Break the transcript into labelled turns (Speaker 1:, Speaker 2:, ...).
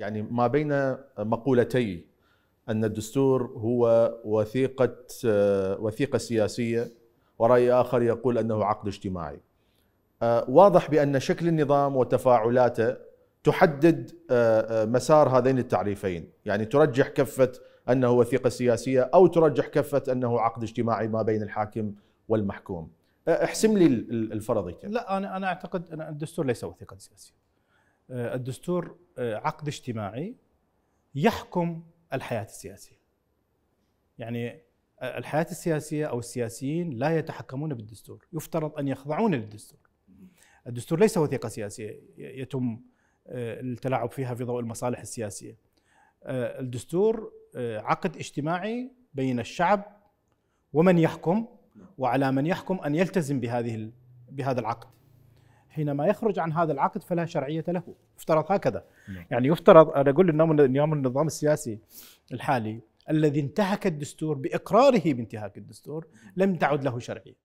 Speaker 1: يعني ما بين مقولتي ان الدستور هو وثيقه وثيقه سياسيه وراي اخر يقول انه عقد اجتماعي. واضح بان شكل النظام وتفاعلاته تحدد مسار هذين التعريفين، يعني ترجح كفه انه وثيقه سياسيه او ترجح كفه انه عقد اجتماعي ما بين الحاكم والمحكوم. احسم لي الفرضيه. لا انا انا اعتقد ان
Speaker 2: الدستور ليس وثيقه سياسيه. آه، الدستور آه، عقد اجتماعي يحكم الحياه السياسيه. يعني آه، الحياه السياسيه او السياسيين لا يتحكمون بالدستور، يفترض ان يخضعون للدستور. الدستور ليس وثيقه سياسيه يتم التلاعب فيها في ضوء المصالح السياسيه. الدستور عقد اجتماعي بين الشعب ومن يحكم وعلى من يحكم ان يلتزم بهذه بهذا العقد. حينما يخرج عن هذا العقد فلا شرعيه له يفترض هكذا نعم. يعني يفترض انا اقول للنظام اليوم النظام السياسي الحالي الذي انتهك الدستور باقراره بانتهاك الدستور لم تعد له شرعيه